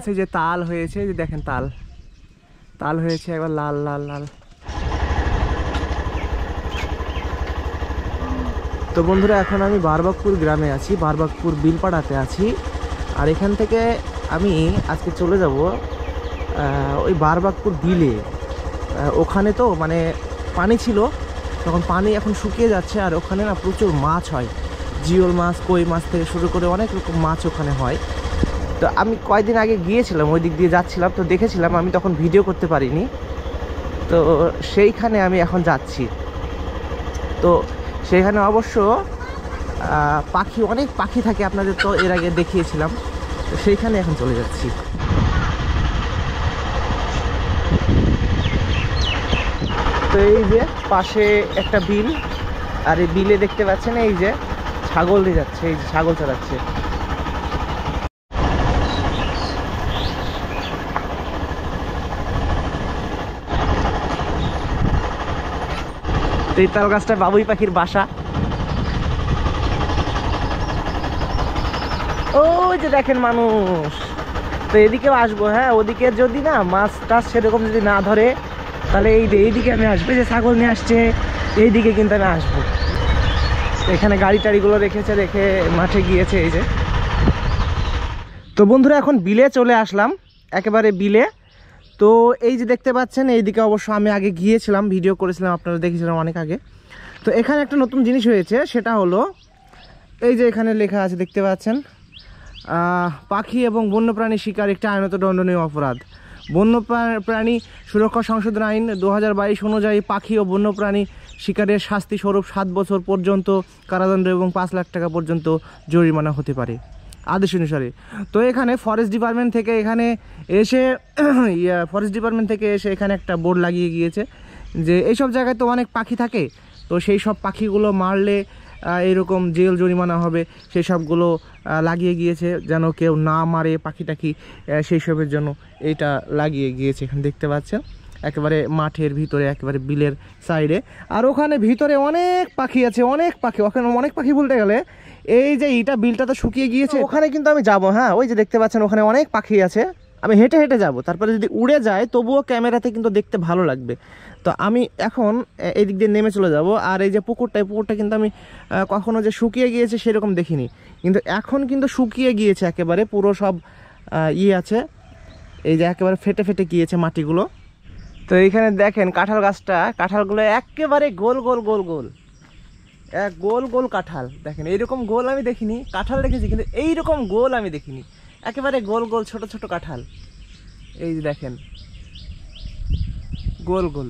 আছে যে তাল হয়েছে যে দেখেন তাল তাল হয়েছে একবার লাল লাল লাল তো বন্ধুরা এখন আমি বারবাকপুর গ্রামে আছি বারবাকপুর বিলপাড়াতে আছি আর এখান থেকে আমি আজকে চলে যাব ওই বারবাকপুর বিলে ওখানে তো মানে পানি ছিল তখন পানি এখন শুকিয়ে যাচ্ছে আর ওখানে না প্রচুর মাছ হয় জিওল মাছ কই মাছ থেকে শুরু করে অনেক রকম মাছ ওখানে হয় তো আমি কয়েকদিন আগে গিয়েছিলাম ওই দিক দিয়ে যাচ্ছিলাম তো দেখেছিলাম আমি তখন ভিডিও করতে পারিনি তো সেইখানে আমি এখন যাচ্ছি তো সেইখানে অবশ্য পাখি অনেক পাখি থাকে আপনাদের তো এর আগে দেখিয়েছিলাম তো সেইখানে এখন চলে যাচ্ছি তো এই যে পাশে একটা বিল আর এই বিলে দেখতে পাচ্ছেন এই যে ছাগল দিয়ে যাচ্ছে এই যে ছাগল চালাচ্ছে তো এই তাল গাছটা বাবুই পাখির বাসা ও যে দেখেন মানুষ তো এদিকেও আসবো হ্যাঁ ওদিকে যদি না মাছ টাছ সেরকম যদি না ধরে তাহলে এই এইদিকে আমি আসবো যে ছাগল নিয়ে আসছে এইদিকে কিন্তু আমি আসবো এখানে গাড়ি টাড়িগুলো রেখেছে রেখে মাঠে গিয়েছে এই যে তো বন্ধুরা এখন বিলে চলে আসলাম একেবারে বিলে তো এই যে দেখতে পাচ্ছেন এইদিকে অবশ্য আমি আগে গিয়েছিলাম ভিডিও করেছিলাম আপনারা দেখেছিলাম অনেক আগে তো এখানে একটা নতুন জিনিস হয়েছে সেটা হলো এই যে এখানে লেখা আছে দেখতে পাচ্ছেন পাখি এবং বন্যপ্রাণী শিকার একটি আইনত দণ্ডনীয় অপরাধ বন্য প্রাণী সুরক্ষা সংশোধন আইন দু হাজার অনুযায়ী পাখি ও বন্যপ্রাণী শিকারের শাস্তি স্বরূপ সাত বছর পর্যন্ত কারাদণ্ড এবং পাঁচ লাখ টাকা পর্যন্ত জরিমানা হতে পারে আদেশ অনুসারে তো এখানে ফরেস্ট ডিপার্টমেন্ট থেকে এখানে এসে ইয়া ফরেস্ট ডিপার্টমেন্ট থেকে এসে এখানে একটা বোর্ড লাগিয়ে গিয়েছে যে এইসব জায়গায় তো অনেক পাখি থাকে তো সেই সব পাখিগুলো মারলে এরকম জেল জরিমানা হবে সেই সবগুলো লাগিয়ে গিয়েছে যেন কেউ না মারে পাখি টাখি সেই সবের জন্য এটা লাগিয়ে গিয়েছে এখানে দেখতে পাচ্ছেন একেবারে মাঠের ভিতরে একেবারে বিলের সাইডে আর ওখানে ভিতরে অনেক পাখি আছে অনেক পাখি ওখানে অনেক পাখি বলতে গেলে এই যে ইটা বিলটা তো শুকিয়ে গিয়েছে ওখানে কিন্তু আমি যাব হ্যাঁ ওই যে দেখতে পাচ্ছেন ওখানে অনেক পাখি আছে আমি হেঁটে হেঁটে যাব তারপরে যদি উড়ে যায় তবুও ক্যামেরাতে কিন্তু দেখতে ভালো লাগবে তো আমি এখন এই দিক দিয়ে নেমে চলে যাব আর এই যে পুকুরটা এই পুকুরটা কিন্তু আমি কখনও যে শুকিয়ে গিয়েছে সেরকম দেখিনি কিন্তু এখন কিন্তু শুকিয়ে গিয়েছে একেবারে পুরো সব ইয়ে আছে এই যে একেবারে ফেটে ফেটে গিয়েছে মাটিগুলো তো এইখানে দেখেন কাঁঠাল গাছটা কাঁঠালগুলো একেবারে গোল গোল গোল গোল এক গোল গোল কাঁঠাল দেখেন এইরকম গোল আমি দেখিনি কাঁঠাল দেখেছি কিন্তু এইরকম গোল আমি দেখিনি একেবারে গোল গোল ছোট ছোট কাঁঠাল এই যে দেখেন গোল গোল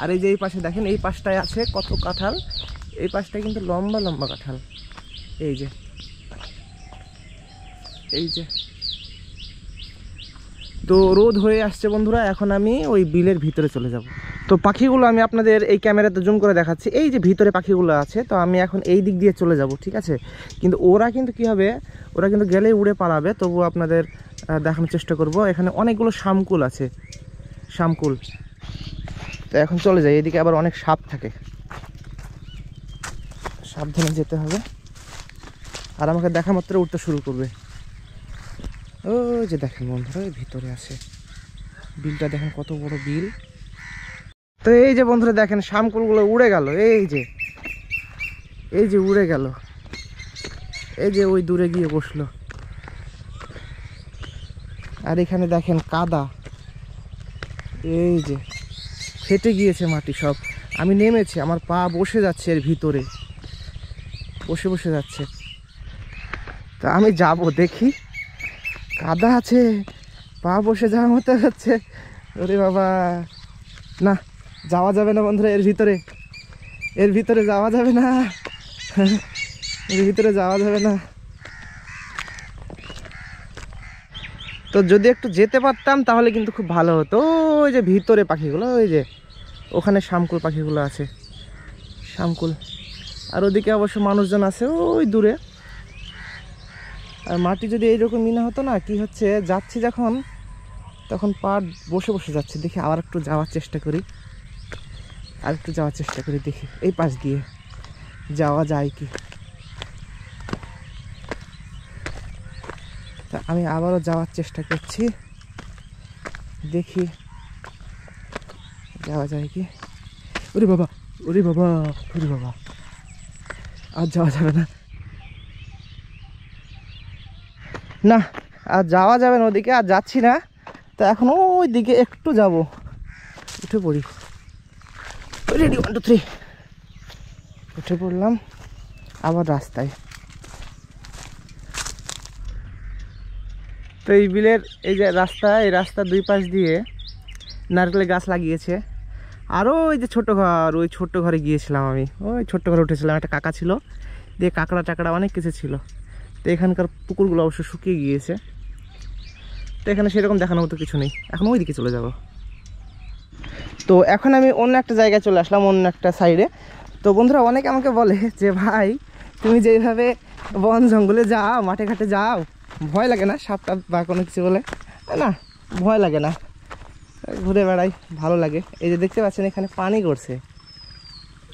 আর এই যে এই পাশে দেখেন এই পাশটায় আছে কত কাঁঠাল এই পাশটায় কিন্তু লম্বা লম্বা কাঁঠাল এই যে এই যে তো রোদ হয়ে আসছে বন্ধুরা এখন আমি ওই বিলের ভিতরে চলে যাব। তো পাখিগুলো আমি আপনাদের এই ক্যামেরাতে জুম করে দেখাচ্ছি এই যে ভিতরে পাখিগুলো আছে তো আমি এখন এই দিক দিয়ে চলে যাব ঠিক আছে কিন্তু ওরা কিন্তু কি হবে ওরা কিন্তু গেলেই উড়ে পালাবে তবু আপনাদের দেখানোর চেষ্টা করব এখানে অনেকগুলো শামকুল আছে শামকুল তো এখন চলে যাই এদিকে আবার অনেক সাপ থাকে সাবধানে যেতে হবে আর আমাকে দেখা মাত্র উঠতে শুরু করবে ও যে দেখেন বন্ধুরা ভিতরে আছে বিলটা দেখেন কত বড় বিল তো এই যে বন্ধুরা দেখেন শামকুলগুলো উড়ে গেল এই যে এই যে উড়ে গেল এই যে ওই দূরে গিয়ে বসলো আর এখানে দেখেন কাদা এই যে ফেটে গিয়েছে মাটি সব আমি নেমেছি আমার পা বসে যাচ্ছে এর ভিতরে বসে বসে যাচ্ছে তা আমি যাব দেখি কাদা আছে পা বসে যাওয়ার মতো হচ্ছে ওরে বাবা না যাওয়া যাবে না বন্ধুরা এর ভিতরে এর ভিতরে যাওয়া যাবে না এর ভিতরে যাওয়া যাবে না তো যদি একটু যেতে পারতাম তাহলে কিন্তু খুব ভালো হতো ওই যে ভিতরে পাখিগুলো ওই যে ওখানে শামকুল পাখিগুলো আছে শামকুল আর ওদিকে অবশ্য মানুষজন আছে ওই দূরে আর মাটি যদি এইরকমই না হতো না কি হচ্ছে যাচ্ছি যখন তখন পাট বসে বসে যাচ্ছে দেখি আবার একটু যাওয়ার চেষ্টা করি আর একটু যাওয়ার চেষ্টা করি দেখি এই পাশ দিয়ে যাওয়া যায় কি তা আমি আবারও যাওয়ার চেষ্টা করছি দেখি যাওয়া যায় কি ওরে বাবা ওরে বাবা ওরে বাবা আর যাওয়া যাবে না না আর যাওয়া যাবে না ওদিকে আর যাচ্ছি না তো এখন ওই দিকে একটু যাব উঠে পড়ি রেডি ওয়ান টু থ্রি উঠে পড়লাম আবার রাস্তায় তো এই বিলের এই যে রাস্তা এই রাস্তা দুই পাশ দিয়ে নারকেলের গাছ লাগিয়েছে আরও ওই যে ছোটো ঘর ওই ছোট্ট ঘরে গিয়েছিলাম আমি ওই ছোট্ট ঘরে উঠেছিলাম একটা কাকা ছিল দিয়ে কাঁকড়া টাকড়া অনেক কিছু ছিল এখানকার পুকুরগুলো অবশ্য শুকিয়ে গিয়েছে তো এখানে সেরকম দেখানোর মতো কিছু নেই এখন ওই দিকে চলে যাব তো এখন আমি অন্য একটা জায়গায় চলে আসলাম অন্য একটা সাইডে তো বন্ধুরা অনেকে আমাকে বলে যে ভাই তুমি যেভাবে বন জঙ্গলে যাও মাঠে ঘাটে যাও ভয় লাগে না সাপটা বা কোনো কিছু বলে না ভয় লাগে না ঘুরে বেড়াই ভালো লাগে এই যে দেখতে পাচ্ছেন এখানে পানি করছে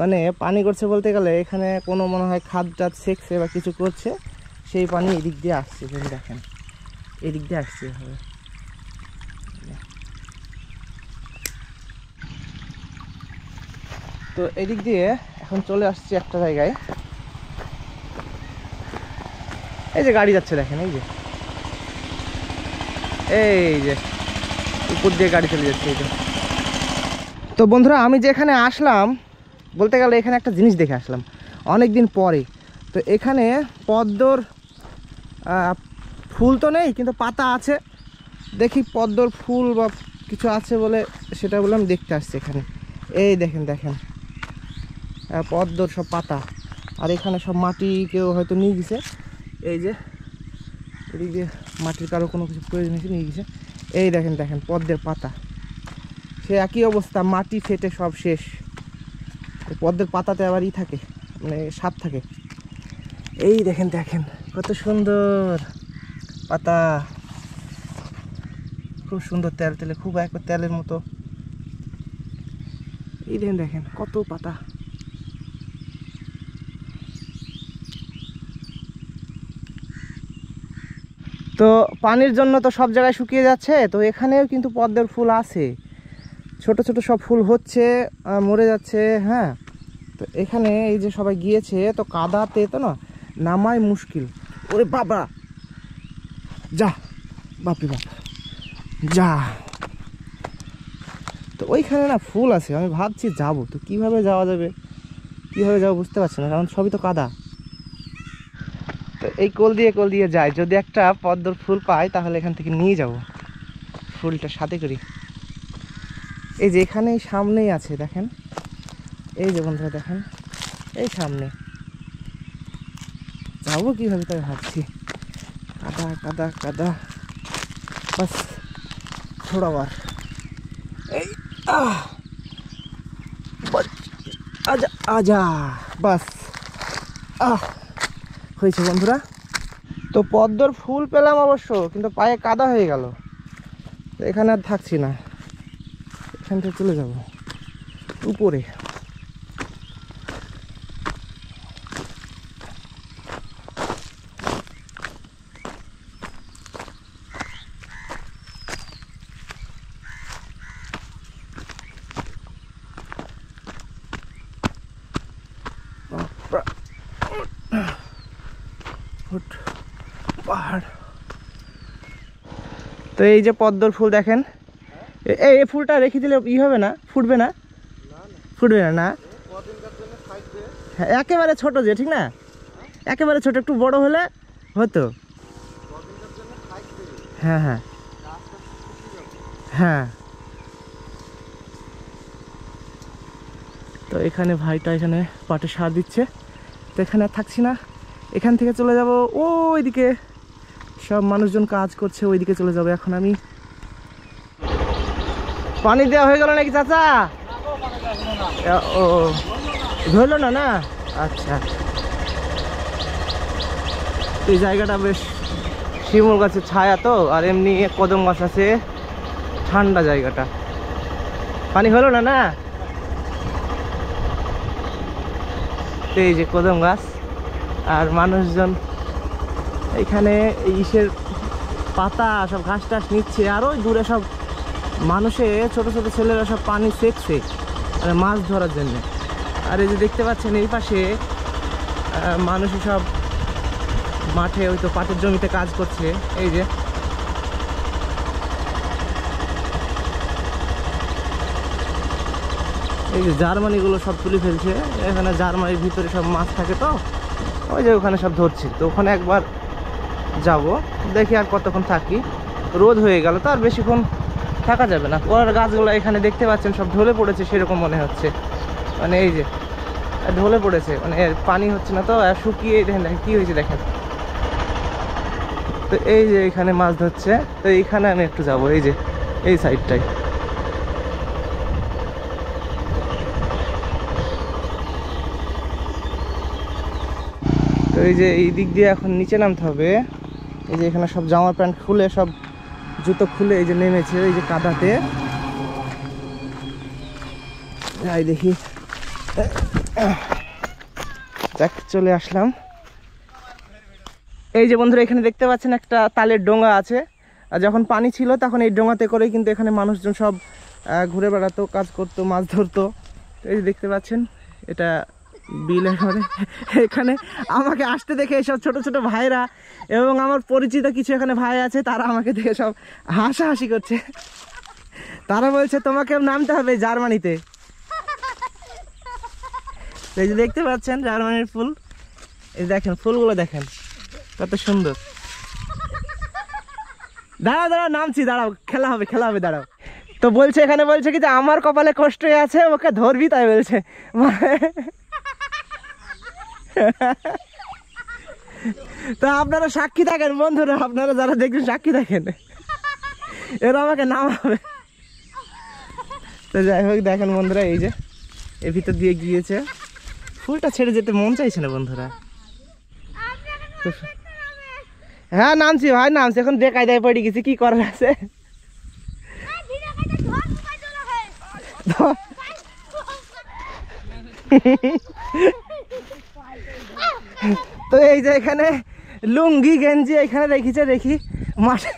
মানে পানি করছে বলতে গেলে এখানে কোনো মনে হয় খাদ টাদ শেখছে বা কিছু করছে সেই পানি এদিক দিয়ে আসছে যদি দেখেন এদিক দিয়ে আসছে এভাবে তো এদিক দিয়ে এখন চলে আসছি একটা জায়গায় এই যে গাড়ি যাচ্ছে দেখেন এই যে এই যে উপর দিয়ে গাড়ি চলে যাচ্ছে এই তো বন্ধুরা আমি যেখানে আসলাম বলতে গেলে এখানে একটা জিনিস দেখে আসলাম অনেক দিন পরে তো এখানে পদ্মর ফুল তো নেই কিন্তু পাতা আছে দেখি পদ্মর ফুল বা কিছু আছে বলে সেটা বলে আমি দেখতে আসছি এখানে এই দেখেন দেখেন পদ্মর সব পাতা আর এখানে সব মাটি কেউ হয়তো নিয়ে গেছে এই যে এদিক দিয়ে মাটির কারো কোনো কিছু প্রয়োজন হয়েছে নিয়ে গেছে এই দেখেন দেখেন পদ্মের পাতা সে একই অবস্থা মাটি ফেটে সব শেষ পদ্মের পাতাতে আবার ই থাকে মানে সাপ থাকে এই দেখেন দেখেন কত সুন্দর পাতা খুব সুন্দর তেল তেলে খুব এক তেলের মতো এই দেখেন দেখেন কত পাতা তো পানির জন্য তো সব জায়গায় শুকিয়ে যাচ্ছে তো এখানেও কিন্তু পদ্মের ফুল আছে ছোট ছোট সব ফুল হচ্ছে মরে যাচ্ছে হ্যাঁ তো এখানে এই যে সবাই গিয়েছে তো কাদাতে তো না নামাই মুশকিল ওরে বাবা যা বাপি বাপ যা তো ওইখানে না ফুল আছে আমি ভাবছি যাব তো কিভাবে যাওয়া যাবে কিভাবে যাবো বুঝতে পারছি না কারণ সবই তো কাদা তো এই কোল দিয়ে কোল দিয়ে যায় যদি একটা পদ্মর ফুল পাই তাহলে এখান থেকে নিয়ে যাব ফুলটা সাথে করি এই যে এখানে সামনেই আছে দেখেন এই যে বন্ধুরা দেখেন এই সামনে খাবো কীভাবে তাই ভাবছি কাদা কাদা কাদা বাস ছোড়াবার এই আজা আজা বাস আহ হয়েছে বন্ধুরা তো পদ্মর ফুল পেলাম অবশ্য কিন্তু পায়ে কাদা হয়ে গেল এখানে আর থাকছি না এখান থেকে চলে যাব উপরে পাহাড় তো এই যে পদ্মর ফুল দেখেন এই ফুলটা রেখে দিলে ই হবে না ফুটবে না ফুটবে না না হ্যাঁ, একেবারে ছোট যে ঠিক না একেবারে ছোট একটু বড় হলে হতো হ্যাঁ হ্যাঁ হ্যাঁ তো এখানে ভাইটা এখানে পাটে সার দিচ্ছে তো এখানে থাকছি না এখান থেকে চলে যাব ওইদিকে সব মানুষজন কাজ করছে ওইদিকে চলে যাব এখন আমি পানি দেওয়া হয়ে গেল নাকি চাচা ও ধরলো না না আচ্ছা এই জায়গাটা বেশ শিমুল গাছের ছায়া তো আর এমনি কদম গাছ আছে ঠান্ডা জায়গাটা পানি হলো না না দেখতে এই যে কদম গাছ আর মানুষজন এখানে ইসের পাতা সব ঘাস টাস নিচ্ছে আর ওই দূরে সব মানুষে ছোট ছোট ছেলেরা সব পানি সেকছে মানে মাছ ধরার জন্য আর এই যে দেখতে পাচ্ছেন এই পাশে মানুষ সব মাঠে ওই তো পাটের জমিতে কাজ করছে এই যে এই যে জার্মানিগুলো সব তুলে ফেলছে এখানে জার্মানির ভিতরে সব মাছ থাকে তো ওই যে ওখানে সব ধরছি তো ওখানে একবার যাব দেখি আর কতক্ষণ থাকি রোদ হয়ে গেল তো আর বেশিক্ষণ থাকা যাবে না পরের গাছগুলো এখানে দেখতে পাচ্ছেন সব ঢলে পড়েছে সেরকম মনে হচ্ছে মানে এই যে ঢলে পড়েছে মানে পানি হচ্ছে না তো আর শুকিয়ে দেখেন দেখেন কী হয়েছে দেখেন তো এই যে এখানে মাছ ধরছে তো এইখানে আমি একটু যাব এই যে এই সাইডটায় তো এই যে এই দিক দিয়ে এখন নিচে নামতে হবে এই যে এখানে সব জামা প্যান্ট খুলে সব জুতো খুলে এই যে নেমেছে এই যে কাদাতে যাই দেখি দেখ চলে আসলাম এই যে বন্ধুরা এখানে দেখতে পাচ্ছেন একটা তালের ডোঙা আছে আর যখন পানি ছিল তখন এই ডোঙাতে করে কিন্তু এখানে মানুষজন সব ঘুরে বেড়াতো কাজ করতো মাছ ধরতো এই যে দেখতে পাচ্ছেন এটা বিলে মানে এখানে আমাকে আসতে দেখে এসব ছোট ছোট ভাইরা এবং আমার পরিচিত কিছু এখানে ভাই আছে তারা আমাকে দেখে সব হাসাহাসি করছে তারা বলছে তোমাকে নামতে হবে জার্মানিতে এই যে দেখতে পাচ্ছেন জার্মানির ফুল এই দেখেন ফুলগুলো দেখেন কত সুন্দর দাঁড়াও দাঁড়াও নামছি দাঁড়াও খেলা হবে খেলা হবে দাঁড়াও তো বলছে এখানে বলছে কি যে আমার কপালে কষ্ট আছে ওকে ধরবি তাই বলছে তো আপনারা সাক্ষী থাকেন বন্ধুরা আপনারা যারা দেখবেন সাক্ষী থাকেন এরা আমাকে নামাবে তো যাই হোক দেখেন বন্ধুরা এই যে এ ভিতর দিয়ে গিয়েছে ফুলটা ছেড়ে যেতে মন চাইছে না বন্ধুরা হ্যাঁ নামছি ভাই নামছি এখন দেয় পড়ে গেছি কি করার আছে তো এই যে এখানে লুঙ্গি গেঞ্জি এখানে রেখেছে দেখি মাঠে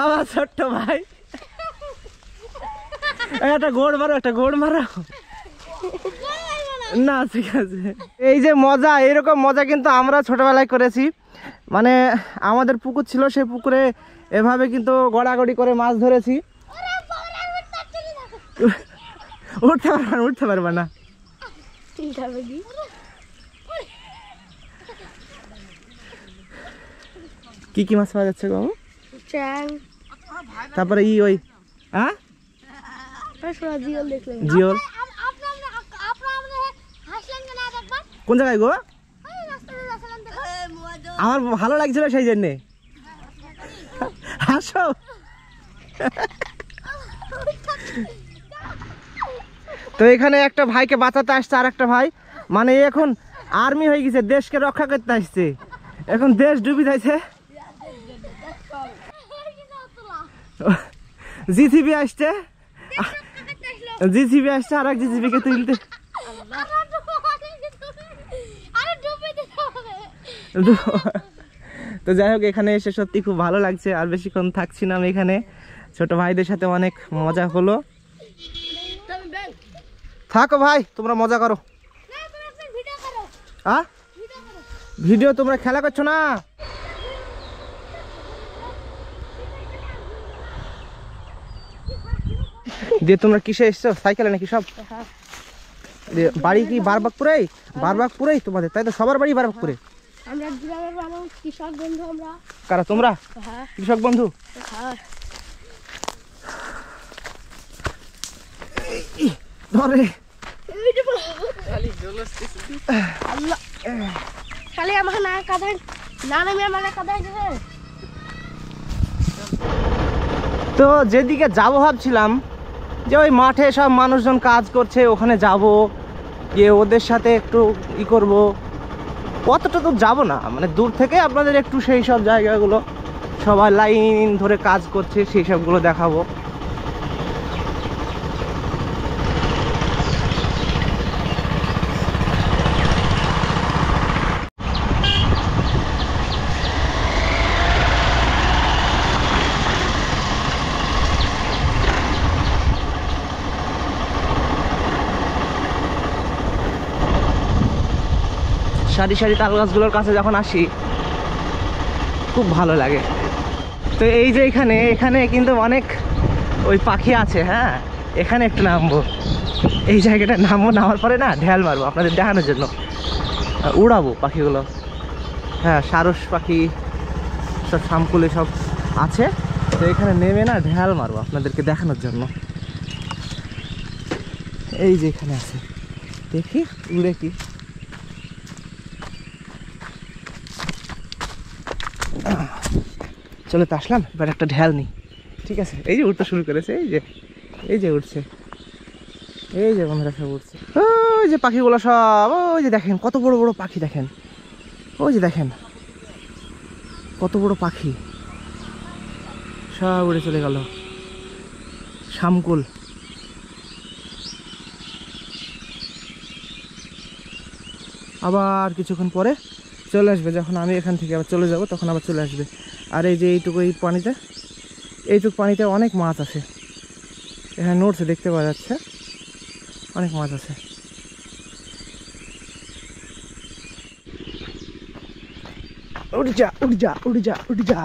আমার ছোট্ট ভাই একটা গোড় মারো একটা গোড় মারো না ঠিক আছে এই যে মজা এরকম মজা কিন্তু আমরা ছোটবেলায় করেছি মানে আমাদের পুকুর ছিল সেই পুকুরে এভাবে কিন্তু গড়াগড়ি করে মাছ ধরেছি উঠতে পারবা না উঠতে পারবা না কি কি মাছ পাওয়া যাচ্ছে বাবু তারপরে ই ওই হ্যাঁ জিওল কোন জায়গায় গো আমার ভালো লাগছিল সেই জন্যে হ্যাঁ, হ্যাঁ, হ্যাঁ। হাসো তো এখানে একটা ভাইকে বাঁচাতে আসছে আর একটা ভাই মানে এখন আর্মি হয়ে গেছে দেশকে রক্ষা করতে আসছে এখন দেশ ডুবি যাইছে জিসিবি আসছে জিসিবি আসছে আর এক জিসিবিকে তুলতে তো যাই হোক এখানে এসে সত্যি খুব ভালো লাগছে আর বেশিক্ষণ থাকছি না আমি এখানে ছোট ভাইদের সাথে অনেক মজা হলো থাকো ভাই তোমরা মজা করো হ্যাঁ ভিডিও তোমরা খেলা করছো না দিয়ে তোমরা কিসে এসছো সাইকেলে নাকি সব বাড়ি কি বারবাকপুরে বারবাকপুরেই তোমাদের তাই তো সবার বাড়ি বারবাকপুরে কারা তোমরা হ্যাঁ। কৃষক বন্ধু হ্যাঁ। ধরে তো যেদিকে যাব ভাবছিলাম যে ওই মাঠে সব মানুষজন কাজ করছে ওখানে যাব গিয়ে ওদের সাথে একটু ই করব অতটা তো যাব না মানে দূর থেকে আপনাদের একটু সেই সব জায়গাগুলো সবাই লাইন ধরে কাজ করছে সেই সবগুলো দেখাবো সারি সারি তাল গাছগুলোর কাছে যখন আসি খুব ভালো লাগে তো এই যে এখানে এখানে কিন্তু অনেক ওই পাখি আছে হ্যাঁ এখানে একটু নামবো এই জায়গাটা নামবো নামার পরে না ঢেল মারবো আপনাদের দেখানোর জন্য উড়াবো পাখিগুলো হ্যাঁ সারস পাখি সব শামকুলে সব আছে তো এখানে নেমে না ঢেল মারবো আপনাদেরকে দেখানোর জন্য এই যে এখানে আছে দেখি উড়ে কি চলে তো আসলাম এবার একটা ঢেল নিই ঠিক আছে এই যে উঠতে শুরু করেছে এই যে এই যে উঠছে এই যে বন্ধুরা সব উঠছে ওই যে পাখিগুলো সব ওই যে দেখেন কত বড় বড় পাখি দেখেন ওই যে দেখেন কত বড় পাখি সব উড়ে চলে গেল শামকুল আবার কিছুক্ষণ পরে চলে আসবে যখন আমি এখান থেকে আবার চলে যাব তখন আবার চলে আসবে আর এই যে এইটুকু এই পানিতে এইটুকু পানিতে অনেক মাছ আছে এখানে নোটস দেখতে পাওয়া যাচ্ছে অনেক মাছ আছে উঠ যা উঠ যা উঠ যা উঠ যা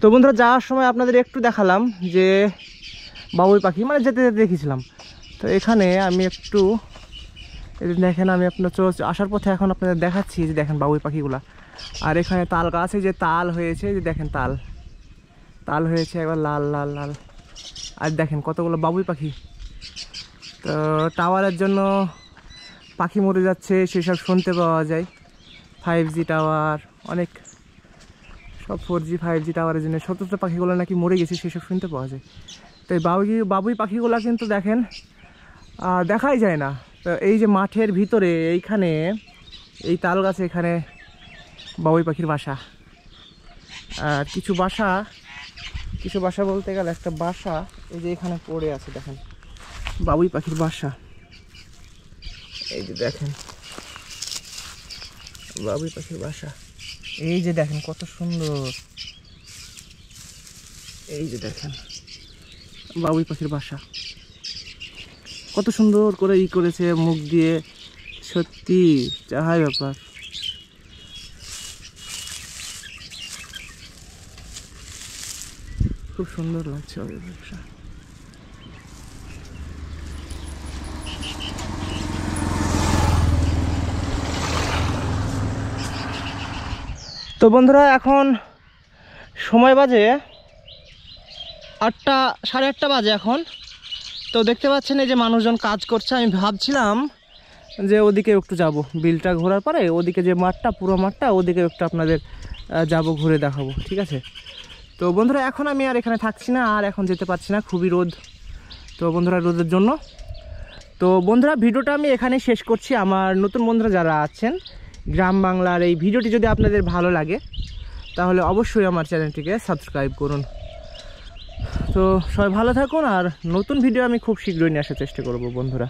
তো বন্ধুরা যাওয়ার সময় আপনাদের একটু দেখালাম যে বাবুই পাখি মানে যেতে যেতে দেখেছিলাম তো এখানে আমি একটু দেখেন আমি আপনার আসার পথে এখন আপনাদের দেখাচ্ছি যে দেখেন বাবুই পাখিগুলা আর এখানে তাল গাছে যে তাল হয়েছে যে দেখেন তাল তাল হয়েছে একবার লাল লাল লাল আর দেখেন কতগুলো বাবুই পাখি তো টাওয়ারের জন্য পাখি মরে যাচ্ছে সেসব শুনতে পাওয়া যায় ফাইভ জি টাওয়ার অনেক সব ফোর জি ফাইভ জি টাওয়ারের জন্য শত শত পাখিগুলো নাকি মরে গেছে সেসব শুনতে পাওয়া যায় তো এই বাবুই বাবুই পাখিগুলো কিন্তু দেখেন দেখাই যায় না তো এই যে মাঠের ভিতরে এইখানে এই তাল গাছে এখানে বাবুই পাখির বাসা আর কিছু বাসা কিছু বাসা বলতে গেলে একটা বাসা এই যে এখানে পড়ে আছে দেখেন বাবুই পাখির বাসা এই যে দেখেন বাবুই পাখির বাসা এই যে দেখেন কত সুন্দর এই যে দেখেন বাবুই পাখির বাসা কত সুন্দর করে ই করেছে মুখ দিয়ে সত্যি চাহাই ব্যাপার খুব সুন্দর লাগছে ওদের ব্যবসা তো বন্ধুরা এখন সময় বাজে আটটা সাড়ে আটটা বাজে এখন তো দেখতে পাচ্ছেন এই যে মানুষজন কাজ করছে আমি ভাবছিলাম যে ওদিকে একটু যাব বিলটা ঘোরার পরে ওদিকে যে মাঠটা পুরো মাঠটা ওদিকে একটু আপনাদের যাব ঘুরে দেখাবো ঠিক আছে তো বন্ধুরা এখন আমি আর এখানে থাকছি না আর এখন যেতে পারছি না খুবই রোদ তো বন্ধুরা রোদের জন্য তো বন্ধুরা ভিডিওটা আমি এখানে শেষ করছি আমার নতুন বন্ধুরা যারা আছেন গ্রাম বাংলার এই ভিডিওটি যদি আপনাদের ভালো লাগে তাহলে অবশ্যই আমার চ্যানেলটিকে সাবস্ক্রাইব করুন তো সবাই ভালো থাকুন আর নতুন ভিডিও আমি খুব শীঘ্রই নিয়ে আসার চেষ্টা করব বন্ধুরা